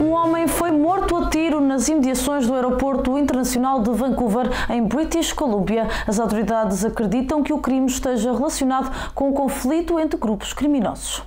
Um homem foi morto a tiro nas imediações do Aeroporto Internacional de Vancouver, em British Columbia. As autoridades acreditam que o crime esteja relacionado com o conflito entre grupos criminosos.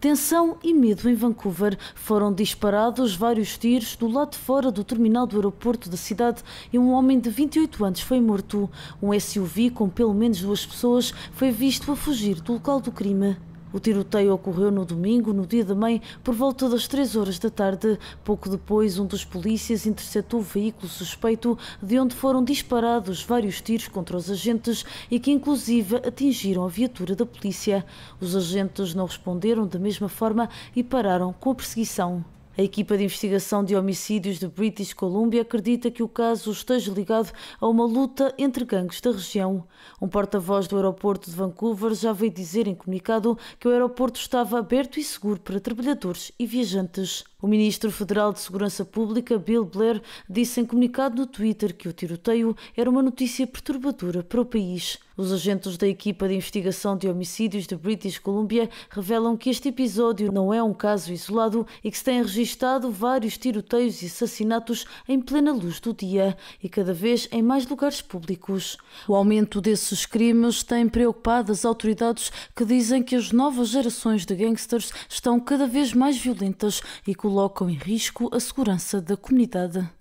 Tensão e medo em Vancouver. Foram disparados vários tiros do lado de fora do terminal do aeroporto da cidade e um homem de 28 anos foi morto. Um SUV com pelo menos duas pessoas foi visto a fugir do local do crime. O tiroteio ocorreu no domingo, no dia da mãe, por volta das 3 horas da tarde. Pouco depois, um dos polícias interceptou o veículo suspeito, de onde foram disparados vários tiros contra os agentes e que, inclusive, atingiram a viatura da polícia. Os agentes não responderam da mesma forma e pararam com a perseguição. A equipa de investigação de homicídios de British Columbia acredita que o caso esteja ligado a uma luta entre gangues da região. Um porta-voz do aeroporto de Vancouver já veio dizer em comunicado que o aeroporto estava aberto e seguro para trabalhadores e viajantes. O ministro federal de Segurança Pública, Bill Blair, disse em comunicado no Twitter que o tiroteio era uma notícia perturbadora para o país. Os agentes da equipa de investigação de homicídios de British Columbia revelam que este episódio não é um caso isolado e que se têm registado vários tiroteios e assassinatos em plena luz do dia e cada vez em mais lugares públicos. O aumento desses crimes tem preocupado as autoridades que dizem que as novas gerações de gangsters estão cada vez mais violentas e colocam em risco a segurança da comunidade.